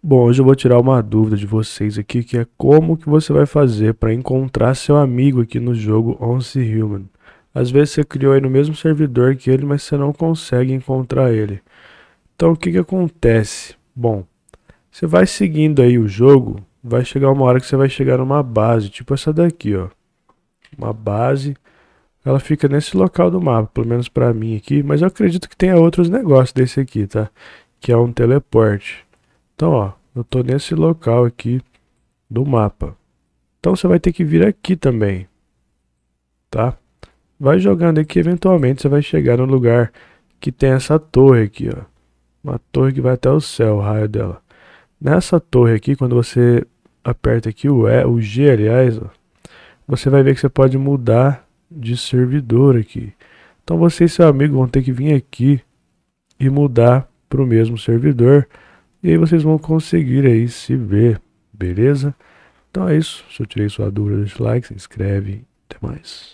Bom, hoje eu vou tirar uma dúvida de vocês aqui, que é como que você vai fazer para encontrar seu amigo aqui no jogo Once Human. Às vezes você criou aí no mesmo servidor que ele, mas você não consegue encontrar ele. Então o que que acontece? Bom, você vai seguindo aí o jogo, vai chegar uma hora que você vai chegar numa base, tipo essa daqui, ó. Uma base, ela fica nesse local do mapa, pelo menos para mim aqui, mas eu acredito que tenha outros negócios desse aqui, tá? Que é um teleporte. Então, ó, eu tô nesse local aqui do mapa. Então você vai ter que vir aqui também, tá? Vai jogando aqui, eventualmente você vai chegar no lugar que tem essa torre aqui, ó. Uma torre que vai até o céu, o raio dela. Nessa torre aqui, quando você aperta aqui o, e, o G, aliás, ó, você vai ver que você pode mudar de servidor aqui. Então você e seu amigo vão ter que vir aqui e mudar para o mesmo servidor e aí vocês vão conseguir aí se ver, beleza? Então é isso. Se eu tirei sua dúvida, deixa o like, se inscreve. Até mais.